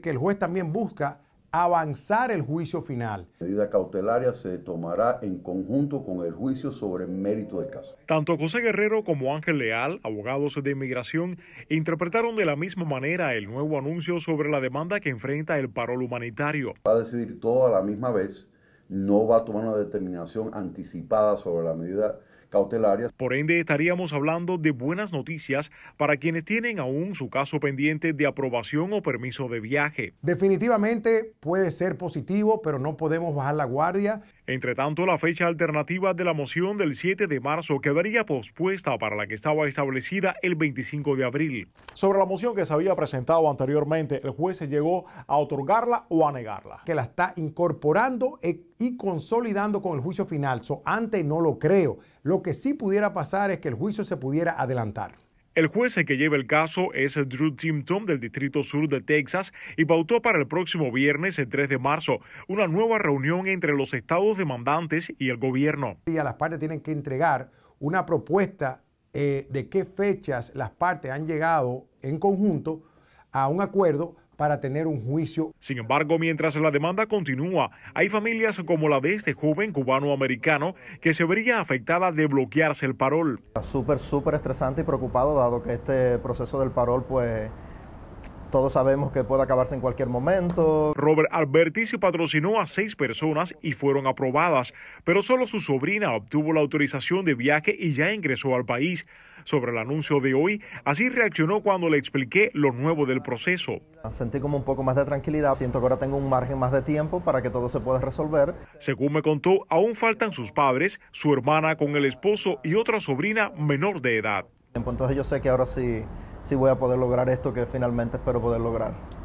que el juez también busca avanzar el juicio final. La medida cautelaria se tomará en conjunto con el juicio sobre mérito del caso. Tanto José Guerrero como Ángel Leal, abogados de inmigración, interpretaron de la misma manera el nuevo anuncio sobre la demanda que enfrenta el parol humanitario. Va a decidir todo a la misma vez, no va a tomar una determinación anticipada sobre la medida cautelarias. Por ende, estaríamos hablando de buenas noticias para quienes tienen aún su caso pendiente de aprobación o permiso de viaje. Definitivamente puede ser positivo, pero no podemos bajar la guardia. Entre tanto, la fecha alternativa de la moción del 7 de marzo quedaría pospuesta para la que estaba establecida el 25 de abril. Sobre la moción que se había presentado anteriormente, el juez se llegó a otorgarla o a negarla. Que la está incorporando. Eh, y consolidando con el juicio final. antes no lo creo. Lo que sí pudiera pasar es que el juicio se pudiera adelantar. El juez que lleva el caso es Drew Timpton del Distrito Sur de Texas y pautó para el próximo viernes, el 3 de marzo, una nueva reunión entre los estados demandantes y el gobierno. Y las partes tienen que entregar una propuesta eh, de qué fechas las partes han llegado en conjunto a un acuerdo para tener un juicio. Sin embargo, mientras la demanda continúa, hay familias como la de este joven cubano-americano que se vería afectada de bloquearse el parol. Súper, súper estresante y preocupado, dado que este proceso del parol, pues todos sabemos que puede acabarse en cualquier momento. Robert Albertici patrocinó a seis personas y fueron aprobadas, pero solo su sobrina obtuvo la autorización de viaje y ya ingresó al país. Sobre el anuncio de hoy, así reaccionó cuando le expliqué lo nuevo del proceso. Sentí como un poco más de tranquilidad, siento que ahora tengo un margen más de tiempo para que todo se pueda resolver. Según me contó, aún faltan sus padres, su hermana con el esposo y otra sobrina menor de edad. Entonces yo sé que ahora sí voy a poder lograr esto que finalmente espero poder lograr.